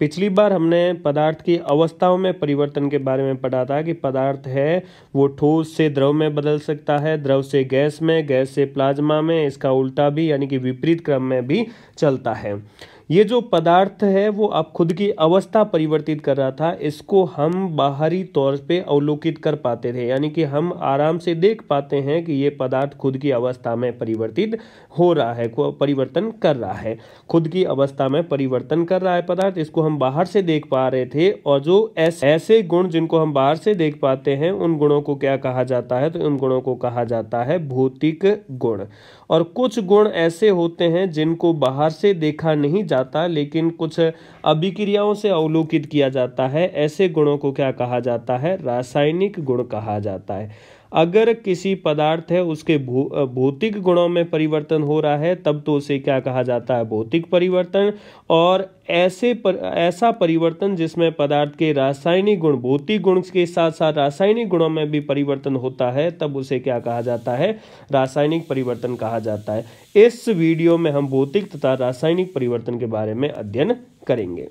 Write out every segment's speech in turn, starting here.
पिछली बार हमने पदार्थ की अवस्थाओं में परिवर्तन के बारे में पढ़ा था कि पदार्थ है वो ठोस से द्रव में बदल सकता है द्रव से गैस में गैस से प्लाज्मा में इसका उल्टा भी यानी कि विपरीत क्रम में भी चलता है ये जो पदार्थ है वो आप खुद की अवस्था परिवर्तित कर रहा था इसको हम बाहरी तौर पे अवलोकित कर पाते थे यानी कि हम आराम से देख पाते हैं कि ये पदार्थ खुद की अवस्था में परिवर्तित हो रहा है परिवर्तन कर रहा है खुद की अवस्था में परिवर्तन कर रहा है पदार्थ इसको हम बाहर से देख पा रहे थे और जो ऐसे गुण जिनको हम बाहर से देख पाते हैं उन गुणों को क्या कहा जाता है तो उन गुणों को कहा जाता है भौतिक गुण और कुछ गुण ऐसे होते हैं जिनको बाहर से देखा नहीं जा जाता लेकिन कुछ अभिक्रियाओं से अवलोकित किया जाता है ऐसे गुणों को क्या कहा जाता है रासायनिक गुण कहा जाता है अगर किसी पदार्थ है उसके भू भौतिक गुणों में परिवर्तन हो रहा है तब तो उसे क्या कहा जाता है भौतिक परिवर्तन और ऐसे पर ऐसा परिवर्तन जिसमें पदार्थ के रासायनिक गुण भौतिक गुण के साथ साथ रासायनिक गुणों में भी परिवर्तन होता है तब उसे क्या कहा जाता है रासायनिक परिवर्तन कहा जाता है इस वीडियो में हम भौतिक तथा रासायनिक परिवर्तन के बारे में अध्ययन करेंगे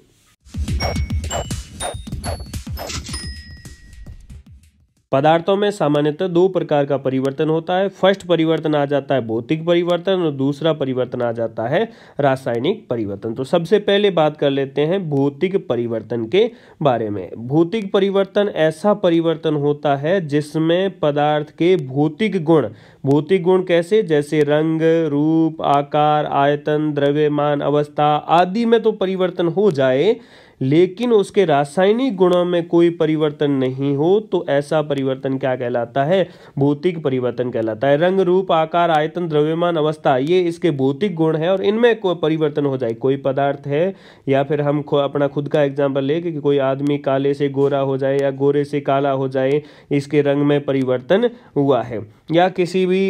पदार्थों में सामान्यतः दो प्रकार का परिवर्तन होता है फर्स्ट परिवर्तन आ जाता है भौतिक परिवर्तन और दूसरा परिवर्तन आ जाता है रासायनिक परिवर्तन तो सबसे पहले बात कर लेते हैं भौतिक परिवर्तन के बारे में भौतिक परिवर्तन ऐसा परिवर्तन होता है जिसमें पदार्थ के भौतिक गुण भौतिक गुण कैसे जैसे रंग रूप आकार आयतन द्रव्यमान अवस्था आदि में तो परिवर्तन हो जाए लेकिन उसके रासायनिक गुणों में कोई परिवर्तन नहीं हो तो ऐसा परिवर्तन क्या कहलाता है भौतिक परिवर्तन कहलाता है रंग रूप आकार आयतन द्रव्यमान अवस्था ये इसके भौतिक गुण है और इनमें कोई परिवर्तन हो जाए कोई पदार्थ है या फिर हम अपना खुद का एग्जाम्पल ले कि कोई आदमी काले से गोरा हो जाए या गोरे से काला हो जाए इसके रंग में परिवर्तन हुआ है या किसी भी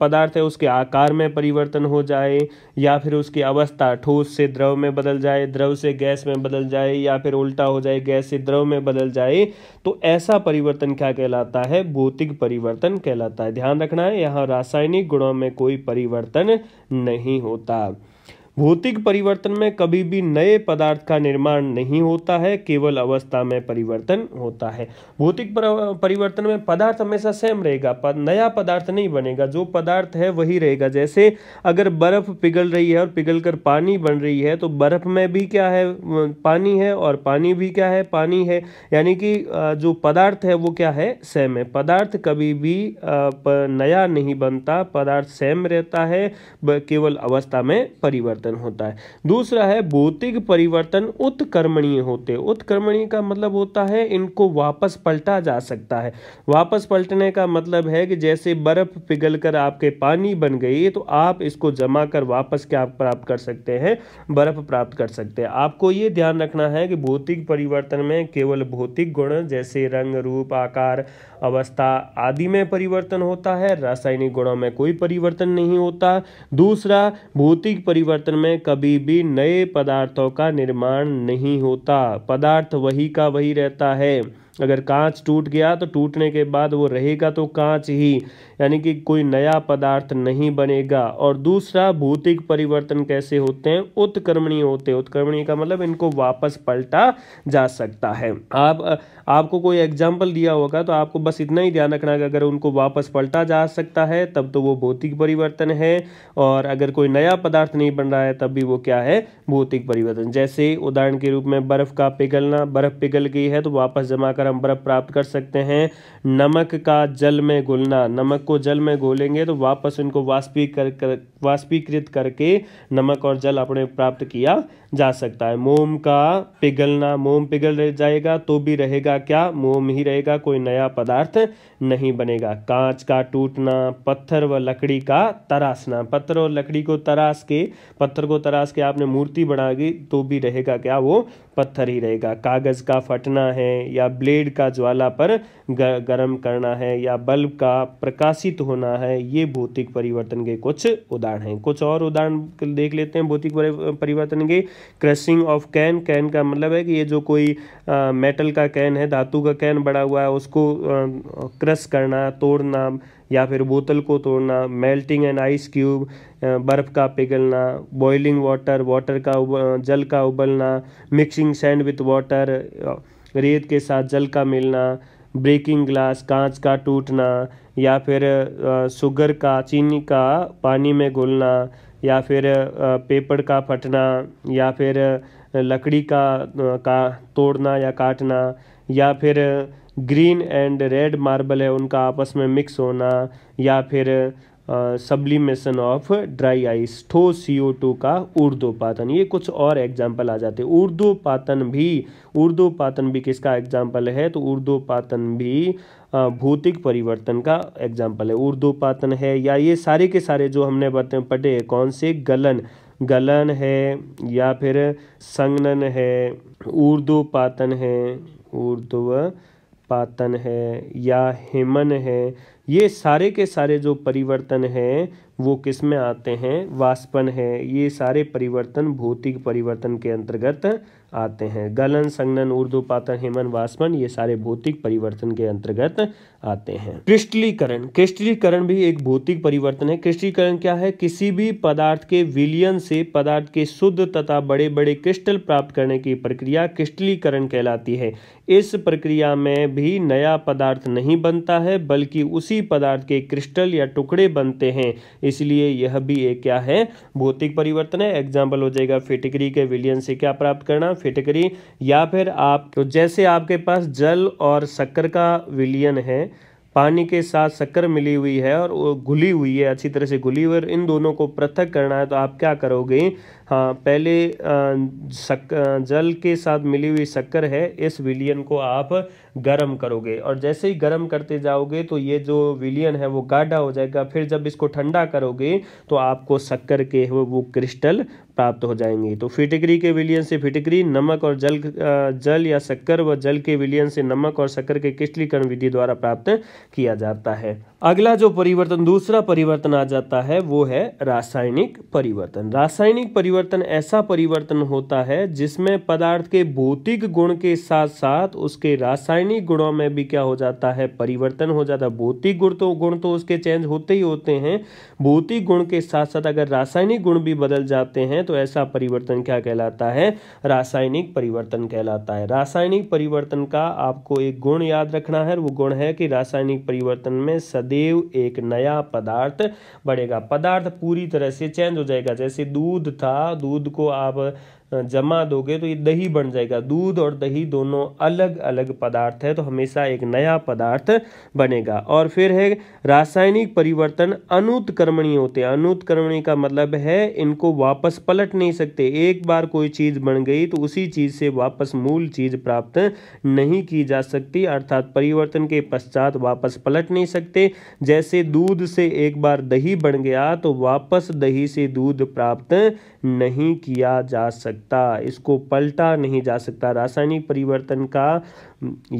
पदार्थ है उसके आकार में परिवर्तन हो जाए या फिर उसकी अवस्था ठोस से द्रव में बदल जाए द्रव से गैस में बदल जाए या फिर उल्टा हो जाए गैस से द्रव में बदल जाए तो ऐसा परिवर्तन क्या कहलाता है भौतिक परिवर्तन कहलाता है ध्यान रखना है यहाँ रासायनिक गुणों में कोई परिवर्तन नहीं होता भौतिक परिवर्तन में कभी भी नए पदार्थ का निर्माण नहीं होता है केवल अवस्था में परिवर्तन होता है भौतिक परिवर्तन में पदार्थ हमेशा सेम रहेगा नया पदार्थ नहीं बनेगा जो पदार्थ है वही रहेगा जैसे अगर बर्फ़ पिघल रही है और पिघल कर पानी बन रही है तो बर्फ़ में भी क्या है पानी है और पानी भी क्या है पानी है यानी कि जो पदार्थ है वो क्या है सेम है पदार्थ कभी भी नया नहीं बनता पदार्थ सेम रहता है केवल अवस्था में परिवर्तन परिवर्तन होता है दूसरा है भौतिक परिवर्तन उत्क्रमणीय होते उत्क्रमणीय का मतलब होता है इनको वापस पलटा जा सकता है वापस पलटने का मतलब है कि जैसे बर्फ़ पिघल आपके पानी बन गई तो आप इसको जमा कर वापस क्या प्राप्त कर सकते हैं बर्फ़ प्राप्त कर सकते हैं आपको ये ध्यान रखना है कि भौतिक परिवर्तन में केवल भौतिक गुण जैसे रंग रूप आकार अवस्था आदि में परिवर्तन होता है रासायनिक गुणों में कोई परिवर्तन नहीं होता दूसरा भौतिक परिवर्तन में कभी भी नए पदार्थों का निर्माण नहीं होता पदार्थ वही का वही रहता है अगर कांच टूट गया तो टूटने के बाद वो रहेगा तो कांच ही यानी कि कोई नया पदार्थ नहीं बनेगा और दूसरा भौतिक परिवर्तन कैसे होते हैं उत्क्रमणीय होते हैं उत्क्रमणीय का मतलब इनको वापस पलटा जा सकता है आप आपको कोई एग्जाम्पल दिया होगा तो आपको बस इतना ही ध्यान रखना अगर उनको वापस पलटा जा सकता है तब तो वो भौतिक परिवर्तन है और अगर कोई नया पदार्थ नहीं बन रहा है तब भी वो क्या है भौतिक परिवर्तन जैसे उदाहरण के रूप में बर्फ़ का पिघलना बर्फ़ पिघल गई है तो वापस जमा कर होकर हम बर्फ प्राप्त कर सकते हैं नमक का जल में घुलना नमक को जल में घोलेंगे तो वापस इनको वाष्पी कर, कर वाष्पीकृत करके नमक और जल अपने प्राप्त किया जा सकता है मोम का पिघलना मोम पिघल रह जाएगा तो भी रहेगा क्या मोम ही रहेगा कोई नया पदार्थ नहीं बनेगा कांच का टूटना पत्थर व लकड़ी का तरासना पत्थर और लकड़ी को तराश के पत्थर को तराश के आपने मूर्ति बना दी तो भी रहेगा क्या वो पत्थर ही रहेगा कागज़ का फटना है या ब्लेड ब्लेड का ज्वाला पर गर्म करना है या बल्ब का प्रकाशित होना है ये भौतिक परिवर्तन के कुछ उदाहरण हैं कुछ और उदाहरण देख लेते हैं भौतिक परिवर्तन के क्रशिंग ऑफ कैन कैन का मतलब है कि ये जो कोई आ, मेटल का कैन है धातु का कैन बड़ा हुआ है उसको क्रश करना तोड़ना या फिर बोतल को तोड़ना मेल्टिंग एंड आइस क्यूब बर्फ़ का पिघलना बॉइलिंग वाटर वाटर का उब, जल का उबलना मिक्सिंग सैंड विथ वाटर रेत के साथ जल का मिलना ब्रेकिंग ग्लास कांच का टूटना या फिर शुगर का चीनी का पानी में घुलना या फिर पेपर का फटना या फिर लकड़ी का का तोड़ना या काटना या फिर ग्रीन एंड रेड मार्बल है उनका आपस में मिक्स होना या फिर सब्लिमेशन ऑफ ड्राई आइस ठोस सी ओ टू का पातन ये कुछ और एग्जाम्पल आ जाते हैं पातन भी पातन भी किसका एग्जाम्पल है तो पातन भी भौतिक परिवर्तन का एग्जाम्पल है पातन है या ये सारे के सारे जो हमने पढ़े कौन से गलन गलन है या फिर संगनन है पातन है ऊर्ध्व पातन है या हेमन है ये सारे के सारे जो परिवर्तन हैं वो किस में आते हैं वाष्पन है ये सारे परिवर्तन भौतिक परिवर्तन के अंतर्गत आते हैं गलन संगनन ऊर्ध्वपातन हेमन वाष्पन ये सारे भौतिक परिवर्तन के अंतर्गत आते हैं क्रिस्टलीकरण क्रिस्टलीकरण भी एक भौतिक परिवर्तन है क्रिस्टलीकरण क्या है किसी भी पदार्थ के विलियन से पदार्थ के शुद्ध तथा बड़े बड़े क्रिस्टल प्राप्त करने की प्रक्रिया क्रिस्टलीकरण कहलाती है इस प्रक्रिया में भी नया पदार्थ नहीं बनता है बल्कि उसी पदार्थ के क्रिस्टल या टुकड़े बनते हैं इसलिए यह भी एक क्या है भौतिक परिवर्तन है एग्जाम्पल हो जाएगा फिटकरी के विलियन से क्या प्राप्त करना फिटकरी या फिर आप तो जैसे आपके पास जल और शक्कर का विलियन है पानी के साथ शक्कर मिली हुई है और घुली हुई है अच्छी तरह से घुली हुई और इन दोनों को पृथक करना है तो आप क्या करोगे हाँ पहले शक जल के साथ मिली हुई शक्कर है इस विलियन को आप गर्म करोगे और जैसे ही गर्म करते जाओगे तो ये जो विलियन है वो गाढ़ा हो जाएगा फिर जब इसको ठंडा करोगे तो आपको शक्कर के वो क्रिस्टल प्राप्त हो जाएंगे तो फिटिकरी के विलियन से फिटिकरी नमक और जल जल या शक्कर व जल के विलियन से नमक और शक्कर के क्रिस्टलीकरण विधि द्वारा प्राप्त किया जाता है अगला जो परिवर्तन दूसरा परिवर्तन आ जाता है वो है रासायनिक परिवर्तन रासायनिक परिवर्तन परिवर्तन ऐसा परिवर्तन होता है जिसमें पदार्थ के भौतिक गुण के साथ साथ उसके रासायनिक गुणों में भी क्या हो जाता है परिवर्तन हो जाता है भौतिक गुण तो गुण तो उसके चेंज होते ही होते हैं भौतिक गुण के साथ साथ अगर रासायनिक गुण भी बदल जाते हैं तो ऐसा परिवर्तन क्या कहलाता है रासायनिक परिवर्तन कहलाता है रासायनिक परिवर्तन का आपको एक गुण याद रखना है वो गुण है कि रासायनिक परिवर्तन में सदैव एक नया पदार्थ बढ़ेगा पदार्थ पूरी तरह से चेंज हो जाएगा जैसे दूध था दूध को आप जमा दोगे तो ये दही बन जाएगा दूध और दही दोनों अलग अलग पदार्थ है तो हमेशा एक नया पदार्थ बनेगा और फिर है रासायनिक परिवर्तन अनुत्क्रमणीय होते हैं अनुत्कर्मणीय का मतलब है इनको वापस पलट नहीं सकते एक बार कोई चीज़ बन गई तो उसी चीज़ से वापस मूल चीज़ प्राप्त नहीं की जा सकती अर्थात परिवर्तन के पश्चात वापस पलट नहीं सकते जैसे दूध से एक बार दही बन गया तो वापस दही से दूध प्राप्त नहीं किया जा सकता सकता इसको पलटा नहीं जा सकता रासायनिक परिवर्तन का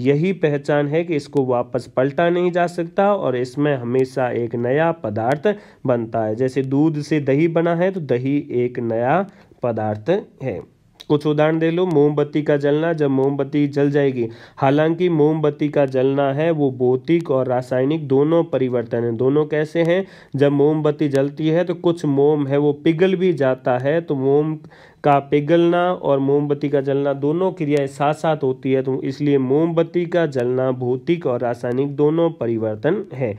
यही पहचान है कि इसको वापस पलटा नहीं जा सकता और इसमें हमेशा एक नया पदार्थ बनता है जैसे दूध से दही बना है तो दही एक नया पदार्थ है कुछ उदाहरण दे लो मोमबत्ती का जलना जब मोमबत्ती जल जाएगी हालांकि मोमबत्ती का जलना है वो भौतिक और रासायनिक दोनों परिवर्तन है दोनों कैसे हैं जब मोमबत्ती जलती है तो कुछ मोम है वो पिघल भी जाता है तो मोम का पिघलना और मोमबत्ती का जलना दोनों क्रियाएं साथ साथ होती है तो इसलिए मोमबत्ती का जलना भौतिक और रासायनिक दोनों परिवर्तन है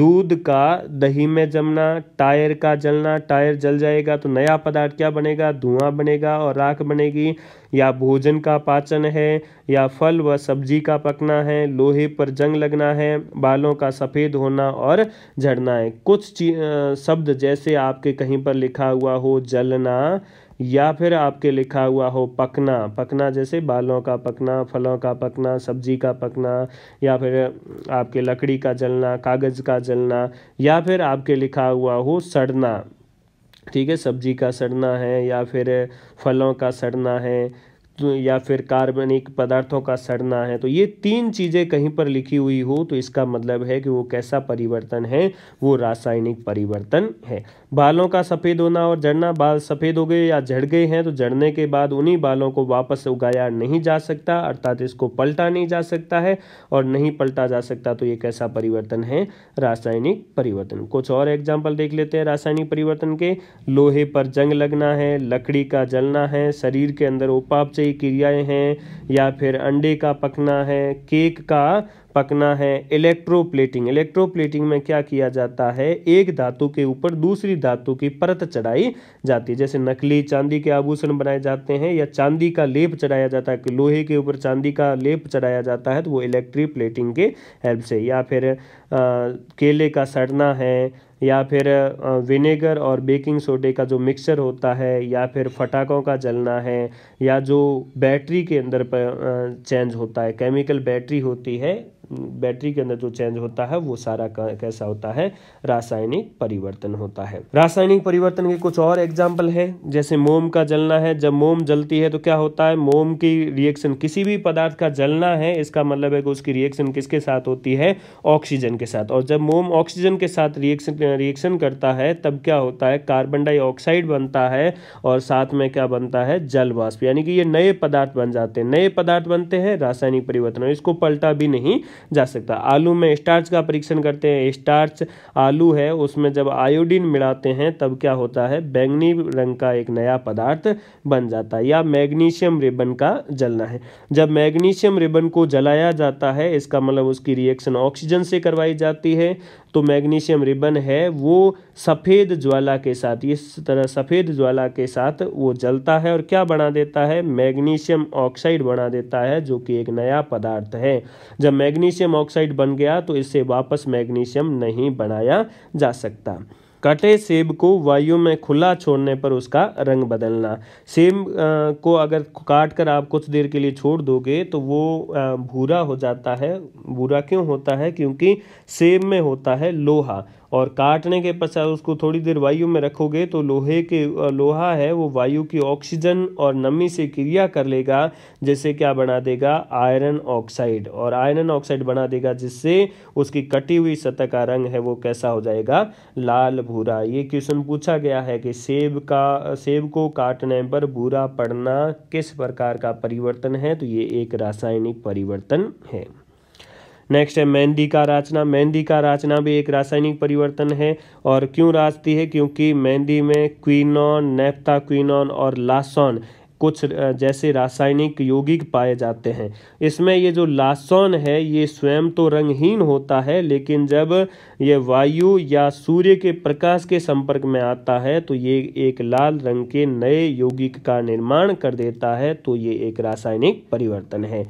दूध का दही में जमना टायर का जलना टायर जल जाएगा तो नया पदार्थ क्या बनेगा धुआं बनेगा और राख बनेगी या भोजन का पाचन है या फल व सब्जी का पकना है लोहे पर जंग लगना है बालों का सफ़ेद होना और झड़ना है कुछ शब्द जैसे आपके कहीं पर लिखा हुआ हो जलना या फिर आपके लिखा हुआ हो पकना पकना जैसे बालों का पकना फलों का पकना सब्जी का पकना या फिर आपके लकड़ी का जलना कागज़ का जलना या फिर आपके लिखा हुआ हो सड़ना ठीक है सब्जी का सड़ना है या फिर फलों का सड़ना है या फिर कार्बनिक पदार्थों का सड़ना है तो ये तीन चीज़ें कहीं पर लिखी हुई हो तो इसका मतलब है कि वो कैसा परिवर्तन है वो रासायनिक परिवर्तन है बालों का सफ़ेद होना और झड़ना बाल सफ़ेद हो गए या झड़ गए हैं तो झड़ने के बाद उन्हीं बालों को वापस उगाया नहीं जा सकता अर्थात इसको पलटा नहीं जा सकता है और नहीं पलटा जा सकता तो ये कैसा परिवर्तन है रासायनिक परिवर्तन कुछ और एग्जाम्पल देख लेते हैं रासायनिक परिवर्तन के लोहे पर जंग लगना है लकड़ी का जलना है शरीर के अंदर उपापचय से क्रियाएं हैं या फिर अंडे का पकना है केक का पकना है इलेक्ट्रोप्लेटिंग इलेक्ट्रोप्लेटिंग में क्या किया जाता है एक धातु के ऊपर दूसरी धातु की परत चढ़ाई जाती है जैसे नकली चांदी के आभूषण बनाए जाते हैं या चांदी का लेप चढ़ाया जाता है कि लोहे के ऊपर चांदी का लेप चढ़ाया जाता है तो वो इलेक्ट्रिक प्लेटिंग के हेल्प से या फिर आ, केले का सड़ना है या फिर विनेगर और बेकिंग सोडे का जो मिक्सचर होता है या फिर फटाकों का जलना है या जो बैटरी के अंदर चेंज होता है केमिकल बैटरी होती है बैटरी के अंदर जो चेंज होता है वो सारा कैसा होता है रासायनिक परिवर्तन होता है रासायनिक परिवर्तन के कुछ और एग्जाम्पल है जैसे मोम का जलना है जब मोम जलती है तो क्या होता है मोम की रिएक्शन किसी भी पदार्थ का जलना है इसका मतलब है कि उसकी रिएक्शन किसके साथ होती है ऑक्सीजन के साथ और जब मोम ऑक्सीजन के साथ रिएक्शन रिएक्शन करता है तब क्या होता है कार्बन डाइऑक्साइड बनता है और साथ में क्या बनता है जल वाष्प यानी कि ये नए पदार्थ बन जाते हैं नए पदार्थ बनते हैं रासायनिक परिवर्तन इसको पलटा भी नहीं जा सकता आलू में स्टार्च का परीक्षण करते हैं स्टार्च आलू है उसमें जब आयोडीन मिलाते हैं तब क्या होता है बैंगनी रंग का एक नया पदार्थ बन जाता है या मैग्नीशियम रिबन का जलना है जब मैग्नीशियम रिबन को जलाया जाता है इसका मतलब उसकी रिएक्शन ऑक्सीजन से करवाई जाती है तो मैग्नीशियम रिबन है वो सफ़ेद ज्वाला के साथ इस तरह सफ़ेद ज्वाला के साथ वो जलता है और क्या बना देता है मैग्नीशियम ऑक्साइड बना देता है जो कि एक नया पदार्थ है जब मैग्नीशियम ऑक्साइड बन गया तो इससे वापस मैग्नीशियम नहीं बनाया जा सकता कटे सेब को वायु में खुला छोड़ने पर उसका रंग बदलना सेब को अगर काट कर आप कुछ देर के लिए छोड़ दोगे तो वो भूरा हो जाता है भूरा क्यों होता है क्योंकि सेब में होता है लोहा और काटने के पश्चात उसको थोड़ी देर वायु में रखोगे तो लोहे के लोहा है वो वायु की ऑक्सीजन और नमी से क्रिया कर लेगा जिससे क्या बना देगा आयरन ऑक्साइड और आयरन ऑक्साइड बना देगा जिससे उसकी कटी हुई सतह का रंग है वो कैसा हो जाएगा लाल भूरा ये क्वेश्चन पूछा गया है कि सेब का सेब को काटने पर भूरा पड़ना किस प्रकार का परिवर्तन है तो ये एक रासायनिक परिवर्तन है नेक्स्ट है मेहंदी का राचना मेहंदी का राचना भी एक रासायनिक परिवर्तन है और क्यों राजती है क्योंकि मेहंदी में क्विनॉन नेफ्ता क्विनॉन और लासॉन कुछ जैसे रासायनिक यौगिक पाए जाते हैं इसमें ये जो लासोन है ये स्वयं तो रंगहीन होता है लेकिन जब ये वायु या सूर्य के प्रकाश के संपर्क में आता है तो ये एक लाल रंग के नए यौगिक का निर्माण कर देता है तो ये एक रासायनिक परिवर्तन है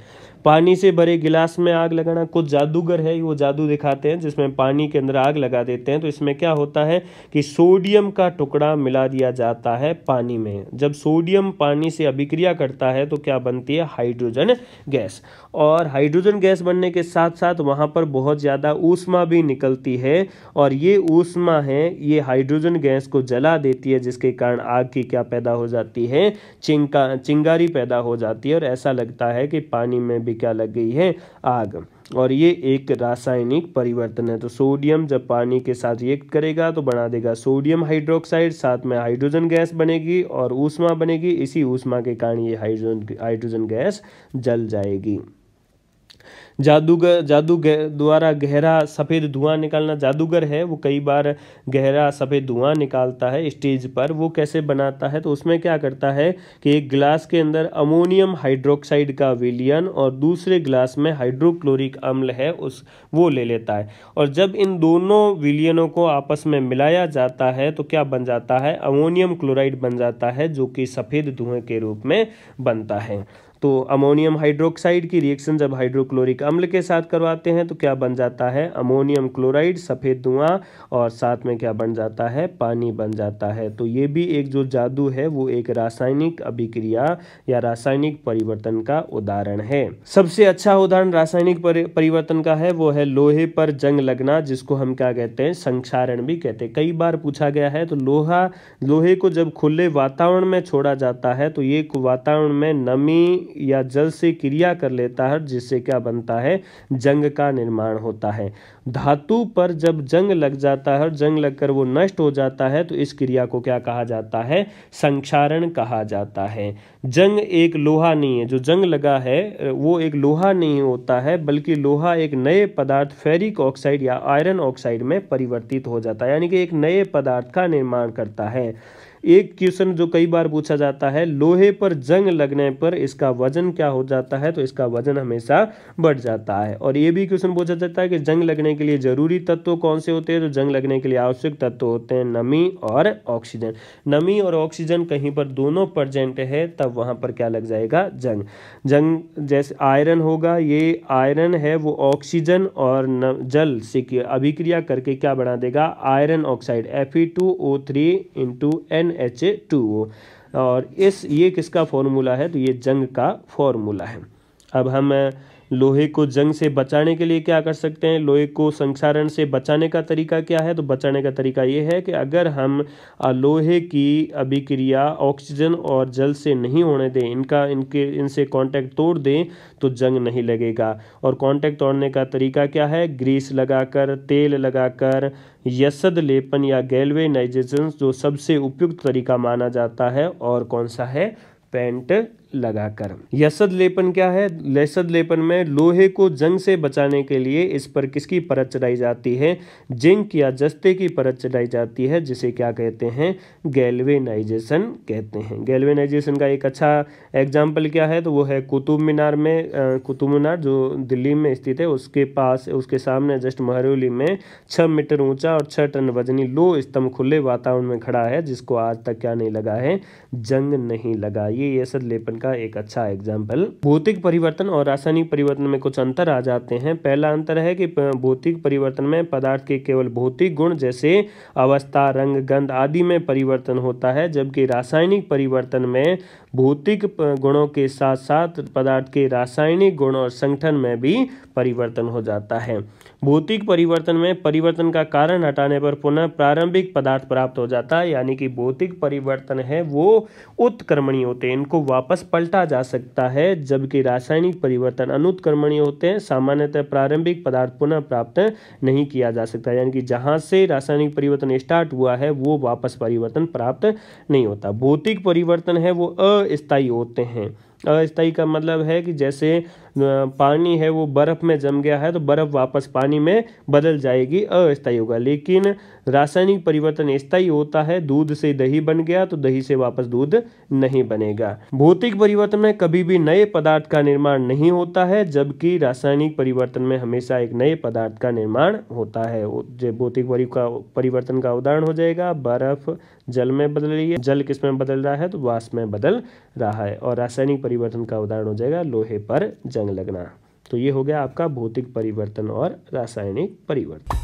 पानी से भरे गिलास में आग लगाना कुछ जादूगर है वो जादू दिखाते हैं जिसमें पानी के अंदर आग लगा देते हैं तो इसमें क्या होता है कि सोडियम का टुकड़ा मिला दिया जाता है पानी में जब सोडियम पानी से अभिक्रिया करता है तो क्या बनती है हाइड्रोजन गैस और हाइड्रोजन गैस बनने के साथ साथ वहाँ पर बहुत ज़्यादा ऊष्मा भी निकलती है और ये ऊष्मा है ये हाइड्रोजन गैस को जला देती है जिसके कारण आग की क्या पैदा हो जाती है चिंका चिंगारी पैदा हो जाती है और ऐसा लगता है कि पानी में भी भी क्या लग गई है आग और ये एक रासायनिक परिवर्तन है तो सोडियम जब पानी के साथ रिएक्ट करेगा तो बना देगा सोडियम हाइड्रोक्साइड साथ में हाइड्रोजन गैस बनेगी और ऊष्मा बनेगी इसी ऊष्मा के कारण ये हाइड्रोजन हाइड्रोजन गैस जल जाएगी जादूगर जादू द्वारा गहरा सफ़ेद धुआं निकालना जादूगर है वो कई बार गहरा सफ़ेद धुआं निकालता है स्टेज पर वो कैसे बनाता है तो उसमें क्या करता है कि एक गिलास के अंदर अमोनियम हाइड्रोक्साइड का विलियन और दूसरे गिलास में हाइड्रोक्लोरिक अम्ल है उस वो ले लेता है और जब इन दोनों विलियनों को आपस में मिलाया जाता है तो क्या बन जाता है अमोनियम क्लोराइड बन जाता है जो कि सफ़ेद धुएँ के रूप में बनता है तो अमोनियम हाइड्रोक्साइड की रिएक्शन जब हाइड्रोक्लोरिक अम्ल के साथ करवाते हैं तो क्या बन जाता है अमोनियम क्लोराइड सफ़ेद धुआं और साथ में क्या बन जाता है पानी बन जाता है तो ये भी एक जो जादू है वो एक रासायनिक अभिक्रिया या रासायनिक परिवर्तन का उदाहरण है सबसे अच्छा उदाहरण रासायनिक परिवर्तन का है वो है लोहे पर जंग लगना जिसको हम क्या कहते हैं संक्षारण भी कहते हैं कई बार पूछा गया है तो लोहा लोहे को जब खुले वातावरण में छोड़ा जाता है तो ये वातावरण में नमी या जल से क्रिया कर लेता है जिससे क्या बनता है जंग का निर्माण होता है धातु पर जब जंग लग जाता है जंग लगकर वो नष्ट हो जाता है तो इस क्रिया को क्या कहा जाता है संक्षारण कहा जाता है जंग एक लोहा नहीं है जो जंग लगा है वो एक लोहा नहीं होता है बल्कि लोहा एक नए पदार्थ फेरिक ऑक्साइड या आयरन ऑक्साइड में परिवर्तित हो जाता है यानी कि एक नए पदार्थ का निर्माण करता है एक क्वेश्चन जो कई बार पूछा जाता है लोहे पर जंग लगने पर इसका वजन क्या हो जाता है तो इसका वजन हमेशा बढ़ जाता है और ये भी क्वेश्चन पूछा जाता है कि जंग लगने के लिए जरूरी तत्व कौन से होते हैं तो जंग लगने के लिए आवश्यक तत्व होते हैं नमी और ऑक्सीजन नमी और ऑक्सीजन कहीं पर दोनों प्रजेंट है तब वहां पर क्या लग जाएगा जंग जंग जैसे आयरन होगा ये आयरन है वो ऑक्सीजन और जल से अभिक्रिया करके क्या बना देगा iron oxide Fe2O3 two N H A two O और इस ये किसका फॉर्मूला है तो ये जंग का फॉर्मूला है अब हम लोहे को जंग से बचाने के लिए क्या कर सकते हैं लोहे को संक्षारण से बचाने का तरीका क्या है तो बचाने का तरीका ये है कि अगर हम लोहे की अभिक्रिया ऑक्सीजन और जल से नहीं होने दें इनका इनके इनसे कांटेक्ट तोड़ दें तो जंग नहीं लगेगा और कांटेक्ट तोड़ने का तरीका क्या है ग्रीस लगाकर तेल लगाकर यसद लेपन या गैलवेनाइजेशन जो सबसे उपयुक्त तरीका माना जाता है और कौन सा है पेंट लगाकर यसद लेपन क्या है यसद लेपन में लोहे को जंग से बचाने के लिए इस पर किसकी परत चढ़ाई जाती है जिंक या जस्ते की परत चढ़ाई जाती है जिसे क्या कहते हैं गैल्वेनाइजेशन कहते हैं गैल्वेनाइजेशन का एक अच्छा एग्जाम्पल क्या है तो वो है कुतुब मीनार में कुतुब मीनार जो दिल्ली में स्थित है उसके पास उसके सामने जस्ट महरौली में छः मीटर ऊंचा और छः टन वजनी लो स्तंभ खुले वातावरण में खड़ा है जिसको आज तक क्या नहीं लगा है जंग नहीं लगा ये यसद लेपन का एक अच्छा एग्जाम्पल भौतिक परिवर्तन और रासायनिक परिवर्तन में कुछ अंतर आ जाते हैं पहला अंतर है कि भौतिक परिवर्तन में पदार्थ के केवल भौतिक गुण जैसे अवस्था रंग गंध आदि में परिवर्तन होता है जबकि रासायनिक परिवर्तन में भौतिक गुणों के साथ साथ पदार्थ के रासायनिक गुण और संगठन में भी परिवर्तन हो जाता है भौतिक परिवर्तन में परिवर्तन का कारण हटाने पर पुनः प्रारंभिक पदार्थ प्राप्त हो जाता है यानी कि भौतिक परिवर्तन है वो उत्क्रमणीय होते हैं इनको वापस पलटा जा सकता है जबकि रासायनिक परिवर्तन अनुत्क्रमणीय होते हैं सामान्यतः प्रारंभिक पदार्थ पुनः प्राप्त नहीं किया जा सकता यानी कि जहाँ से रासायनिक परिवर्तन स्टार्ट हुआ है वो वापस परिवर्तन प्राप्त नहीं होता भौतिक परिवर्तन है वो अस्थाई होते हैं अस्थाई का मतलब है कि जैसे पानी है वो बर्फ़ में जम गया है तो बर्फ़ वापस पानी में बदल जाएगी अस्थायी होगा लेकिन रासायनिक परिवर्तन स्थायी होता है दूध से दही बन गया तो दही से वापस दूध नहीं बनेगा भौतिक परिवर्तन में कभी भी नए पदार्थ का निर्माण नहीं होता है जबकि रासायनिक परिवर्तन में हमेशा एक नए पदार्थ का निर्माण होता है भौतिक परिवर्तन का उदाहरण हो जाएगा बर्फ जल में बदल रही है जल किस में बदल रहा है तो वास में बदल रहा है और रासायनिक परिवर्तन का उदाहरण हो जाएगा लोहे पर जल संग लगना तो ये हो गया आपका भौतिक परिवर्तन और रासायनिक परिवर्तन